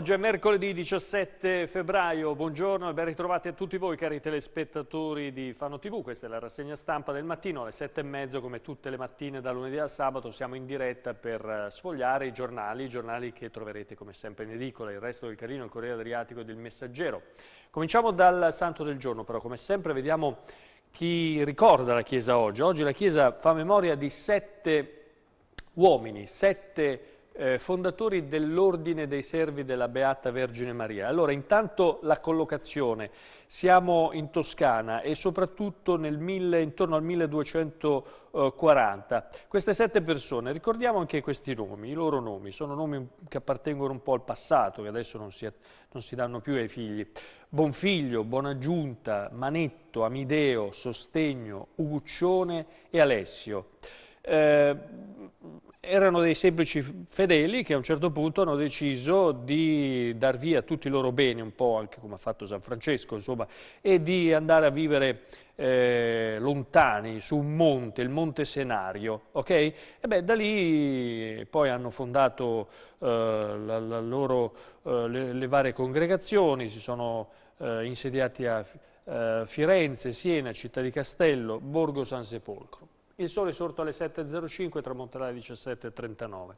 Oggi è mercoledì 17 febbraio, buongiorno e ben ritrovati a tutti voi cari telespettatori di Fano TV, questa è la rassegna stampa del mattino alle sette e mezzo come tutte le mattine da lunedì al sabato siamo in diretta per eh, sfogliare i giornali, i giornali che troverete come sempre in edicola, il resto del Carino, il Corriere Adriatico e del Messaggero. Cominciamo dal Santo del Giorno però come sempre vediamo chi ricorda la Chiesa oggi, oggi la Chiesa fa memoria di sette uomini, sette uomini eh, fondatori dell'Ordine dei Servi della Beata Vergine Maria. Allora, intanto la collocazione. Siamo in Toscana e soprattutto nel 1000, intorno al 1240. Queste sette persone, ricordiamo anche questi nomi, i loro nomi, sono nomi che appartengono un po' al passato, che adesso non si, non si danno più ai figli. Bonfiglio, Bonaggiunta, Manetto, Amideo, Sostegno, Uguccione e Alessio. Eh, erano dei semplici fedeli che a un certo punto hanno deciso di dar via tutti i loro beni, un po' anche come ha fatto San Francesco, insomma, e di andare a vivere eh, lontani su un monte, il Monte Senario, ok? E beh, da lì poi hanno fondato eh, la, la loro, eh, le, le, varie congregazioni, si sono eh, insediati a eh, Firenze, Siena, Città di Castello, Borgo San Sepolcro. Il sole è sorto alle 7.05 e tramonterà alle 17.39.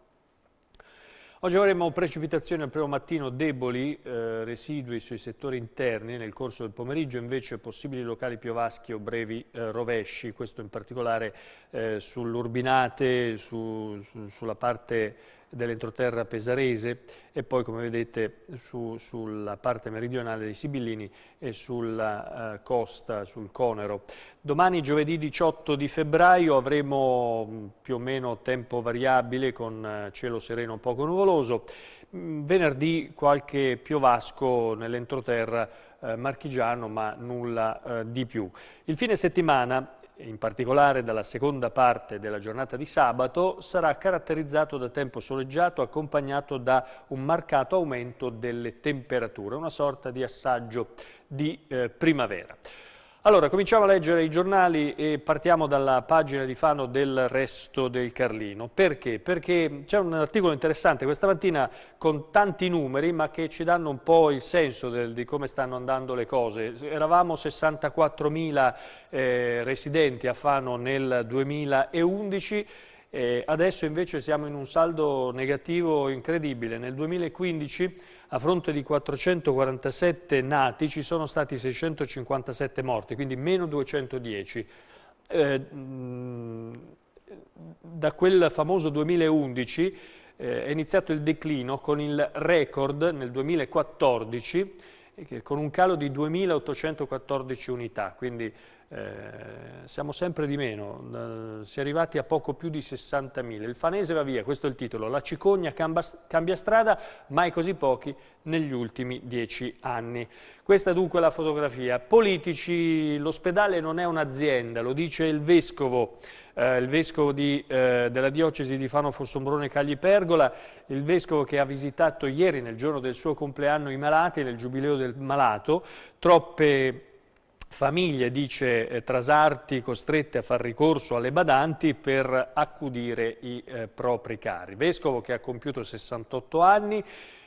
Oggi avremo precipitazioni al primo mattino deboli, eh, residui sui settori interni, nel corso del pomeriggio invece possibili locali piovaschi o brevi eh, rovesci, questo in particolare eh, sull'Urbinate, su, su, sulla parte dell'entroterra pesarese e poi come vedete su, sulla parte meridionale dei Sibillini e sulla eh, costa, sul Conero. Domani giovedì 18 di febbraio avremo mm, più o meno tempo variabile con eh, cielo sereno poco nuvoloso, mm, venerdì qualche piovasco nell'entroterra eh, marchigiano ma nulla eh, di più. Il fine settimana in particolare dalla seconda parte della giornata di sabato, sarà caratterizzato da tempo soleggiato accompagnato da un marcato aumento delle temperature, una sorta di assaggio di eh, primavera. Allora, cominciamo a leggere i giornali e partiamo dalla pagina di Fano del resto del Carlino. Perché? Perché c'è un articolo interessante questa mattina con tanti numeri ma che ci danno un po' il senso del, di come stanno andando le cose. Eravamo 64.000 eh, residenti a Fano nel 2011 eh, adesso invece siamo in un saldo negativo incredibile. Nel 2015 a fronte di 447 nati ci sono stati 657 morti, quindi meno 210. Eh, da quel famoso 2011 eh, è iniziato il declino con il record nel 2014 eh, con un calo di 2.814 unità, quindi eh, siamo sempre di meno, eh, si è arrivati a poco più di 60.000. Il Fanese va via, questo è il titolo, la Cicogna cambia, strada, mai così pochi negli ultimi dieci anni. Questa dunque è la fotografia. Politici, l'ospedale non è un'azienda, lo dice il Vescovo, eh, il Vescovo di, eh, della diocesi di Fano Fossombrone Cagli Pergola, il Vescovo che ha visitato ieri, nel giorno del suo compleanno, i malati, nel Giubileo del Malato, troppe famiglie, dice eh, Trasarti, costrette a far ricorso alle badanti per accudire i eh, propri cari. Vescovo che ha compiuto 68 anni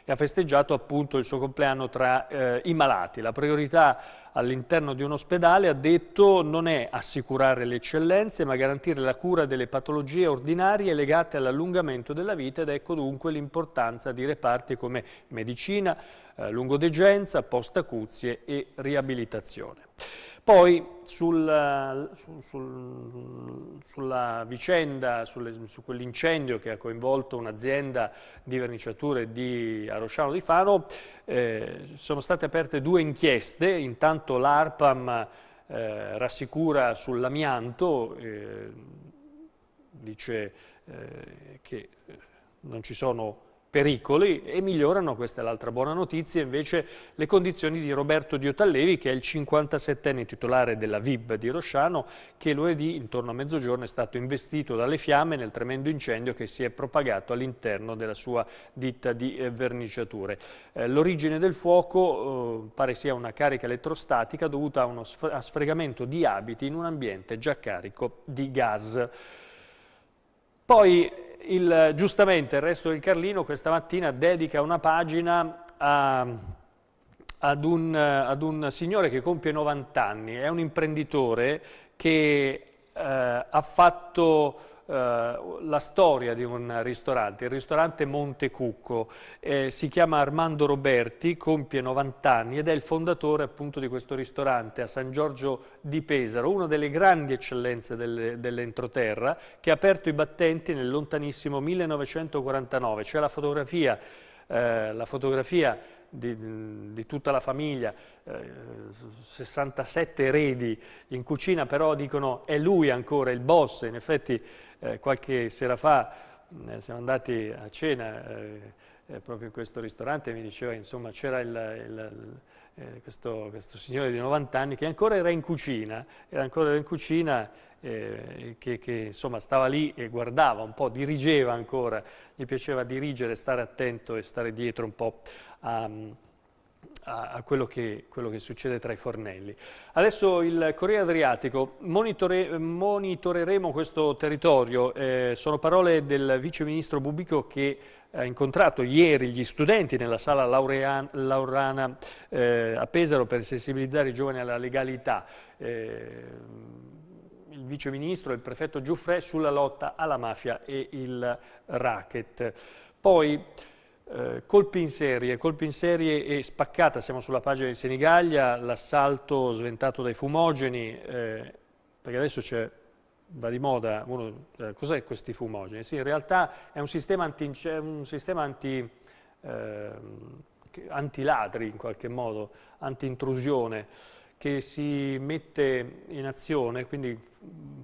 e ha festeggiato appunto il suo compleanno tra eh, i malati. La priorità all'interno di un ospedale, ha detto, non è assicurare le eccellenze, ma garantire la cura delle patologie ordinarie legate all'allungamento della vita ed ecco dunque l'importanza di reparti come medicina, eh, lungodegenza, post-acuzie e riabilitazione. Poi sul, sul, sulla vicenda, sulle, su quell'incendio che ha coinvolto un'azienda di verniciature di Arosciano di Faro, eh, sono state aperte due inchieste, intanto l'ARPAM eh, rassicura sull'amianto, eh, dice eh, che non ci sono pericoli e migliorano, questa è l'altra buona notizia, invece le condizioni di Roberto Diotallevi che è il 57enne titolare della VIB di Rosciano che lunedì intorno a mezzogiorno è stato investito dalle fiamme nel tremendo incendio che si è propagato all'interno della sua ditta di eh, verniciature. Eh, l'origine del fuoco eh, pare sia una carica elettrostatica dovuta a uno sfregamento di abiti in un ambiente già carico di gas. Poi il, giustamente il resto del Carlino questa mattina dedica una pagina a, ad, un, ad, un, signore che compie 90 anni, è un imprenditore che eh, ha fatto eh, la storia di un ristorante, il ristorante Montecucco, eh, si chiama Armando Roberti, compie 90 anni ed è il fondatore appunto di questo ristorante a San Giorgio di Pesaro, una delle grandi eccellenze del, dell'entroterra che ha aperto i battenti nel lontanissimo 1949, c'è la fotografia, eh, la fotografia di, di tutta la famiglia, eh, 67 eredi in cucina, però dicono è lui ancora il boss, in effetti eh, qualche sera fa eh, siamo andati a cena eh, eh, proprio in questo ristorante e mi diceva insomma c'era il, il eh, questo, questo, signore di 90 anni che ancora era in cucina, era ancora in cucina eh, che, che, insomma stava lì e guardava un po', dirigeva ancora, gli piaceva dirigere, stare attento e stare dietro un po' Ehm, a, a quello, che, quello, che, succede tra i fornelli. Adesso il Corriere Adriatico, monitore, monitoreremo questo territorio, eh, sono parole del Vice Ministro Bubico che ha incontrato ieri gli studenti nella sala laureana, laurana eh, a Pesaro per sensibilizzare i giovani alla legalità. Eh, il viceministro e il prefetto Giuffrè sulla lotta alla mafia e il racket. Poi eh, colpi in serie, colpi in serie e spaccata, siamo sulla pagina di Senigallia, l'assalto sventato dai fumogeni, eh, perché adesso c'è, va di moda, eh, cos'è questi fumogeni? Sì, in realtà è un sistema, anti, un sistema anti, ehm, antiladri in qualche modo, anti-intrusione che si mette in azione, quindi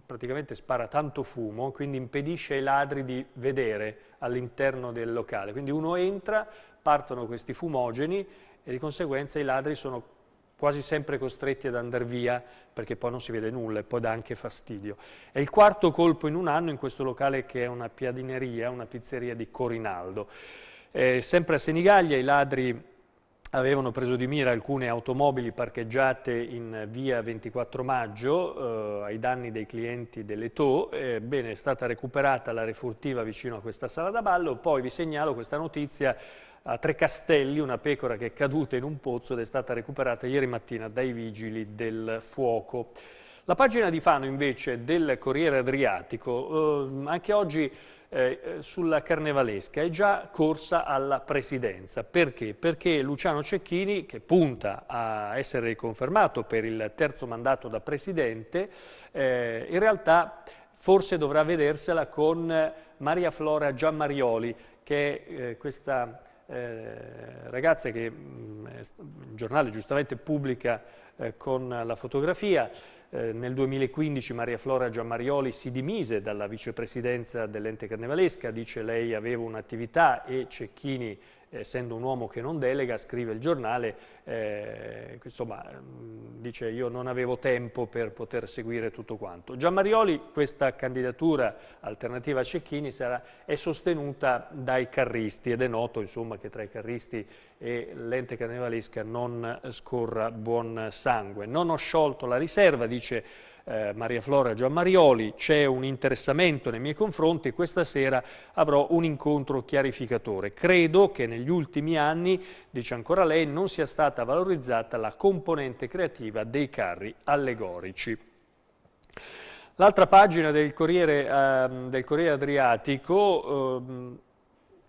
praticamente spara tanto fumo, quindi impedisce ai ladri di vedere all'interno del locale. Quindi uno entra, partono questi fumogeni e di conseguenza i ladri sono quasi sempre costretti ad andare via perché poi non si vede nulla e poi dà anche fastidio. È il quarto colpo in un anno in questo locale che è una piadineria, una pizzeria di Corinaldo. Eh, sempre a Senigallia i ladri avevano preso di mira alcune automobili parcheggiate in via 24 maggio eh, ai danni dei clienti dell'Eto, ebbene è stata recuperata la refurtiva vicino a questa sala da ballo, poi vi segnalo questa notizia a Trecastelli, una pecora che è caduta in un pozzo ed è stata recuperata ieri mattina dai vigili del fuoco. La pagina di Fano invece del Corriere Adriatico, eh, anche oggi eh, sulla carnevalesca, è già corsa alla presidenza. Perché? Perché Luciano Cecchini, che punta a essere confermato per il terzo mandato da presidente, eh, in realtà forse dovrà vedersela con Maria Flora Giammarioli, che è eh, questa eh, ragazza che mm, il giornale giustamente pubblica eh, con la fotografia. Eh, nel 2015 Maria Flora Giammarioli si dimise dalla vicepresidenza dell'ente carnevalesca, dice lei aveva un'attività e Cecchini essendo un uomo che non delega, scrive il giornale, eh, insomma mm, dice io non avevo tempo per poter seguire tutto quanto. Gian Marioli, questa candidatura alternativa a Cecchini sarà, è sostenuta dai carristi ed è noto insomma, che tra i carristi e l'ente carnevalesca non scorra buon sangue. Non ho sciolto la riserva, dice eh, Maria Flora Giammarioli, c'è un interessamento nei miei confronti e questa sera avrò un incontro chiarificatore. Credo che negli ultimi anni, dice ancora lei, non sia stata valorizzata la componente creativa dei carri allegorici. L'altra pagina del Corriere, eh, del Corriere Adriatico... Eh,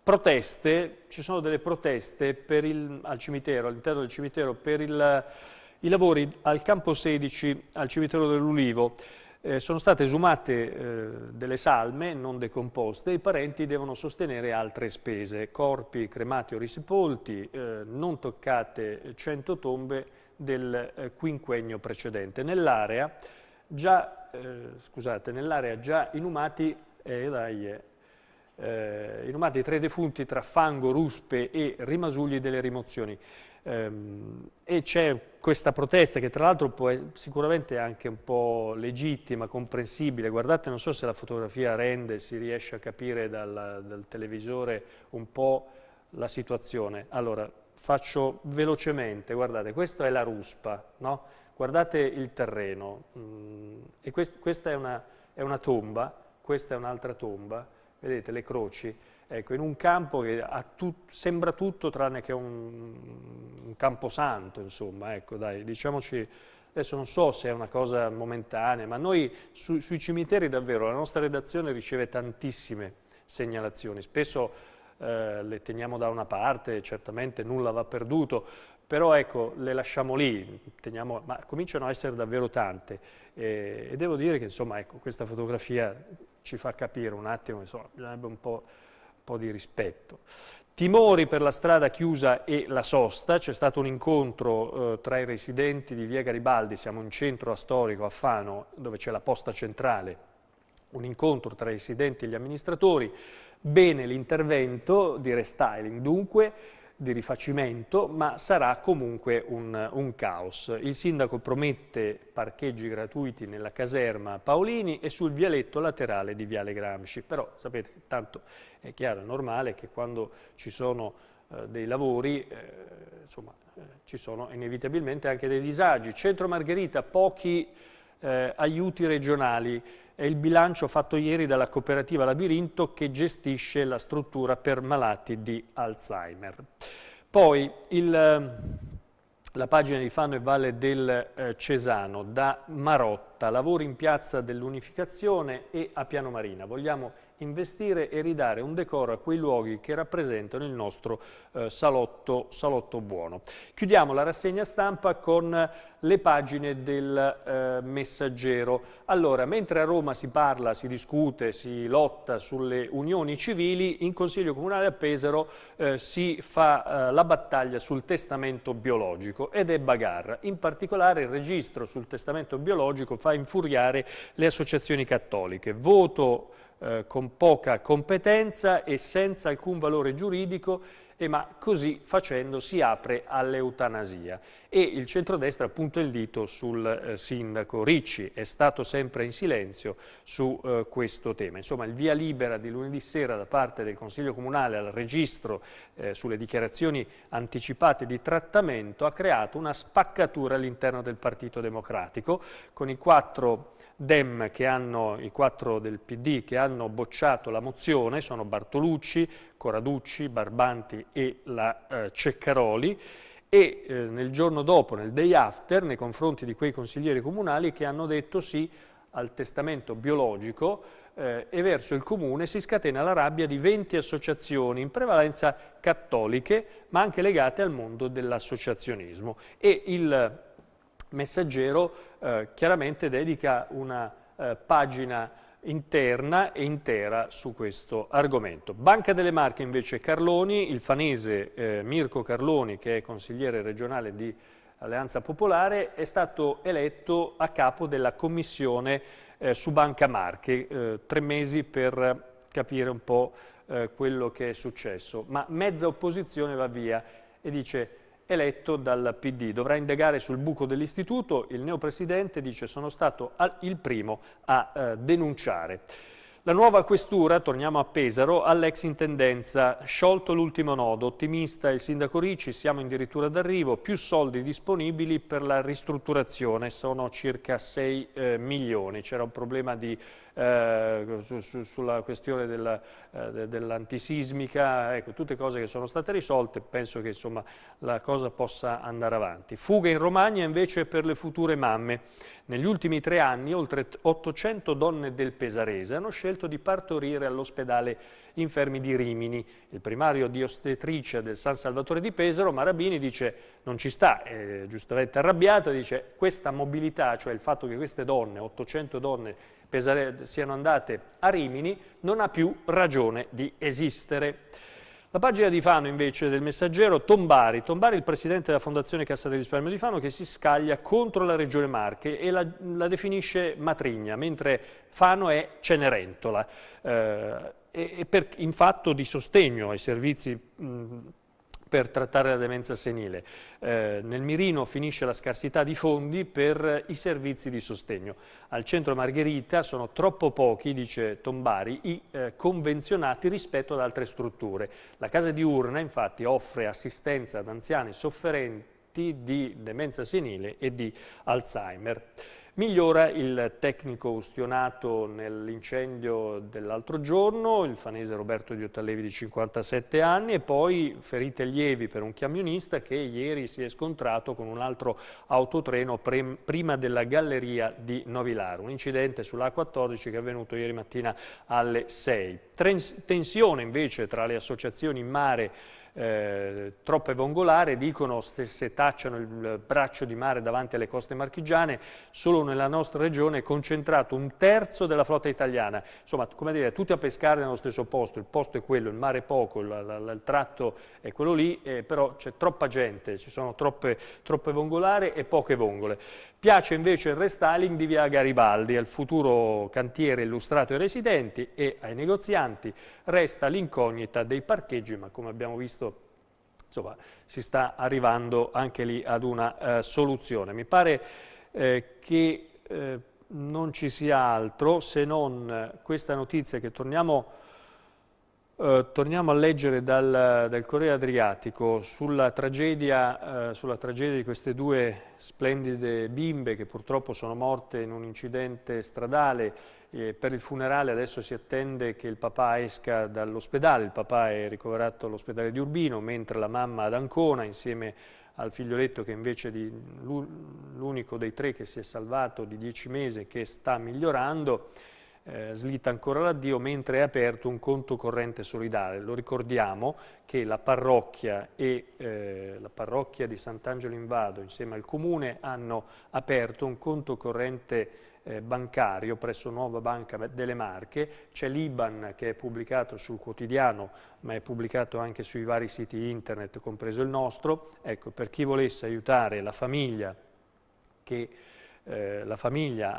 proteste, ci sono delle proteste il, al cimitero, all'interno del cimitero per il i lavori al campo 16 al cimitero dell'Ulivo eh, sono state esumate eh, delle salme non decomposte e i parenti devono sostenere altre spese, corpi cremati o risepolti, eh, non toccate 100 tombe del eh, quinquennio precedente. Nell'area già, eh, nell già, inumati, eh, dai, inumati tre defunti tra fango, ruspe e rimasugli delle rimozioni. Ehm, e c'è questa protesta che tra l'altro è sicuramente anche un po' legittima, comprensibile, guardate non so se la fotografia rende, si riesce a capire dal, dal televisore un po' la situazione. Allora, faccio velocemente, guardate, questa è la ruspa, no? guardate il terreno, mm, e quest, questa è una, è una tomba, questa è un'altra tomba, vedete le croci, Ecco, in un campo che tut, sembra tutto tranne che un, un camposanto, insomma, ecco, dai, diciamoci, adesso non so se è una cosa momentanea, ma noi su, sui cimiteri davvero la nostra redazione riceve tantissime segnalazioni, spesso eh, le teniamo da una parte, certamente nulla va perduto, però ecco, le lasciamo lì, teniamo, ma cominciano a essere davvero tante e, e devo dire che insomma, ecco, questa fotografia ci fa capire un attimo, insomma, bisognerebbe un po' po' di rispetto. Timori per la strada chiusa e la sosta, c'è stato un incontro eh, tra i residenti di Via Garibaldi, siamo in centro storico a Fano dove c'è la posta centrale, un incontro tra i residenti e gli amministratori, bene l'intervento di restyling dunque, di rifacimento, ma sarà comunque un, un, caos. Il sindaco promette parcheggi gratuiti nella caserma Paolini e sul vialetto laterale di Viale Gramsci, però sapete, tanto è chiaro, e normale che quando ci sono eh, dei lavori, eh, insomma, eh, ci sono inevitabilmente anche dei disagi. Centro Margherita, pochi eh, aiuti regionali, è il bilancio fatto ieri dalla cooperativa Labirinto che gestisce la struttura per malati di Alzheimer. Poi il, eh, la pagina di Fano e Valle del eh, Cesano, da Marotta, lavori in piazza dell'Unificazione e a Piano Marina. Vogliamo investire e ridare un decoro a quei luoghi che rappresentano il nostro eh, salotto, salotto, buono. Chiudiamo la rassegna stampa con le pagine del eh, messaggero. Allora, mentre a Roma si parla, si discute, si lotta sulle unioni civili, in Consiglio Comunale a Pesaro eh, si fa eh, la battaglia sul testamento biologico ed è bagarra. In particolare il registro sul testamento biologico fa infuriare le associazioni cattoliche. Voto eh, con poca competenza e senza alcun valore giuridico e eh, ma così facendo si apre all'eutanasia. E il centrodestra punta il dito sul eh, sindaco Ricci, è stato sempre in silenzio su eh, questo tema. Insomma il via libera di lunedì sera da parte del Consiglio Comunale al registro eh, sulle dichiarazioni anticipate di trattamento ha creato una spaccatura all'interno del Partito Democratico con i quattro Dem che hanno, i quattro del PD che hanno bocciato la mozione, sono Bartolucci, Coraducci, Barbanti e la eh, Ceccaroli e eh, nel giorno dopo, nel day after, nei confronti di quei consiglieri comunali che hanno detto sì al testamento biologico eh, e verso il comune si scatena la rabbia di 20 associazioni, in prevalenza cattoliche, ma anche legate al mondo dell'associazionismo. E il messaggero eh, chiaramente dedica una eh, pagina interna e intera su questo argomento. Banca delle Marche invece Carloni, il fanese eh, Mirko Carloni che è consigliere regionale di Alleanza Popolare è stato eletto a capo della commissione eh, su Banca Marche, eh, tre mesi per capire un po' eh, quello che è successo, ma mezza opposizione va via e dice eletto dal PD. Dovrà indagare sul buco dell'istituto, il neopresidente dice sono stato il primo a eh, denunciare. La nuova questura, torniamo a Pesaro, all'ex intendenza, sciolto l'ultimo nodo, ottimista il sindaco Ricci, siamo addirittura d'arrivo, più soldi disponibili per la ristrutturazione, sono circa 6 eh, milioni, c'era un problema di eh, su, su, sulla questione dell'antisismica, eh, de, dell ecco, tutte cose che sono state risolte, penso che insomma, la cosa possa andare avanti. Fuga in Romagna invece per le future mamme. Negli ultimi tre anni oltre 800 donne del Pesarese hanno scelto di partorire all'ospedale infermi di Rimini. Il primario di ostetricia del San Salvatore di Pesaro, Marabini, dice non ci sta, è giustamente arrabbiata, dice questa mobilità, cioè il fatto che queste donne, 800 donne Pesare, siano andate a Rimini, non ha più ragione di esistere. La pagina di Fano invece del messaggero Tombari, Tombari il presidente della Fondazione Cassa del Risparmio di Fano che si scaglia contro la regione Marche e la, la definisce matrigna, mentre Fano è Cenerentola. Eh, e, e per, in fatto di sostegno ai servizi mh, per trattare la demenza senile. Eh, nel mirino finisce la scarsità di fondi per i servizi di sostegno. Al centro Margherita sono troppo pochi, dice Tombari, i eh, convenzionati rispetto ad altre strutture. La casa di Urna infatti offre assistenza ad anziani sofferenti di demenza senile e di Alzheimer. Migliora il tecnico ustionato nell'incendio dell'altro giorno, il fanese Roberto Di Ottalevi di 57 anni e poi ferite lievi per un camionista che ieri si è scontrato con un altro autotreno prima della galleria di Novilaro. Un incidente sulla A14 che è avvenuto ieri mattina alle 6. Tensione invece tra le associazioni in mare eh, troppe vongolare, dicono se, se tacciano il braccio di mare davanti alle coste marchigiane, solo nella nostra regione è concentrato un terzo della flotta italiana. Insomma, come dire, tutti a pescare nello stesso posto, il posto è quello, il mare è poco, il, il, il tratto è quello lì, eh, però c'è troppa gente, ci sono troppe, troppe vongolare e poche vongole. Piace invece il restyling di via Garibaldi, al futuro cantiere illustrato ai residenti e ai negozianti resta l'incognita dei parcheggi, ma come abbiamo visto insomma, si sta arrivando anche lì ad una eh, soluzione. Mi pare eh, che eh, non ci sia altro se non questa notizia che torniamo eh, torniamo a leggere dal, dal Corriere Adriatico sulla tragedia, eh, sulla tragedia, di queste due splendide bimbe che purtroppo sono morte in un incidente stradale. Eh, per il funerale adesso si attende che il papà esca dall'ospedale, il papà è ricoverato all'ospedale di Urbino, mentre la mamma ad Ancona insieme al figlioletto che invece è l'unico dei tre che si è salvato di dieci mesi che sta migliorando eh, slitta ancora l'addio, mentre è aperto un conto corrente solidale. Lo ricordiamo che la parrocchia e eh, la parrocchia di Sant'Angelo in Vado insieme al comune hanno aperto un conto corrente eh, bancario presso Nuova Banca delle Marche, c'è l'Iban che è pubblicato sul quotidiano ma è pubblicato anche sui vari siti internet compreso il nostro, ecco per chi volesse aiutare la famiglia che eh, la famiglia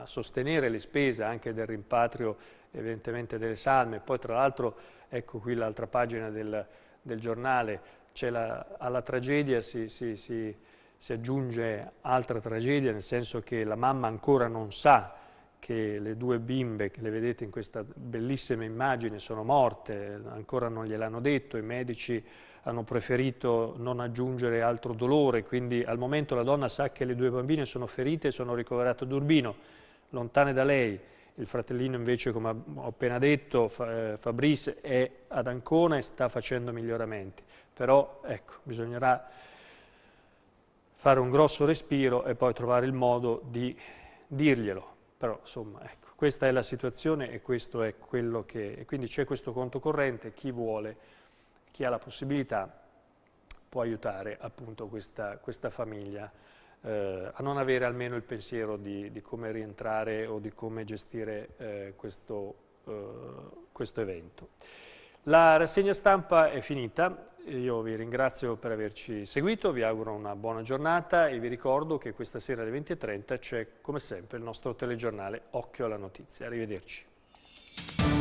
a sostenere le spese anche del rimpatrio evidentemente delle salme. Poi tra l'altro, ecco qui l'altra pagina del, del giornale, la, alla tragedia si, si, si, si, aggiunge altra tragedia, nel senso che la mamma ancora non sa che le due bimbe che le vedete in questa bellissima immagine sono morte, ancora non gliel'hanno detto, i medici hanno preferito non aggiungere altro dolore, quindi al momento la donna sa che le due bambine sono ferite e sono ricoverate ad Urbino, lontane da lei. Il fratellino invece, come ho appena detto, eh, Fabrice è ad Ancona e sta facendo miglioramenti. Però, ecco, bisognerà fare un grosso respiro e poi trovare il modo di dirglielo. Però, insomma, ecco, questa è la situazione e questo è quello che... Quindi c'è questo conto corrente, chi vuole chi ha la possibilità può aiutare appunto questa, questa famiglia eh, a non avere almeno il pensiero di, di come rientrare o di come gestire eh, questo, eh, questo evento. La rassegna stampa è finita, io vi ringrazio per averci seguito, vi auguro una buona giornata e vi ricordo che questa sera alle 20.30 c'è come sempre il nostro telegiornale Occhio alla Notizia. Arrivederci.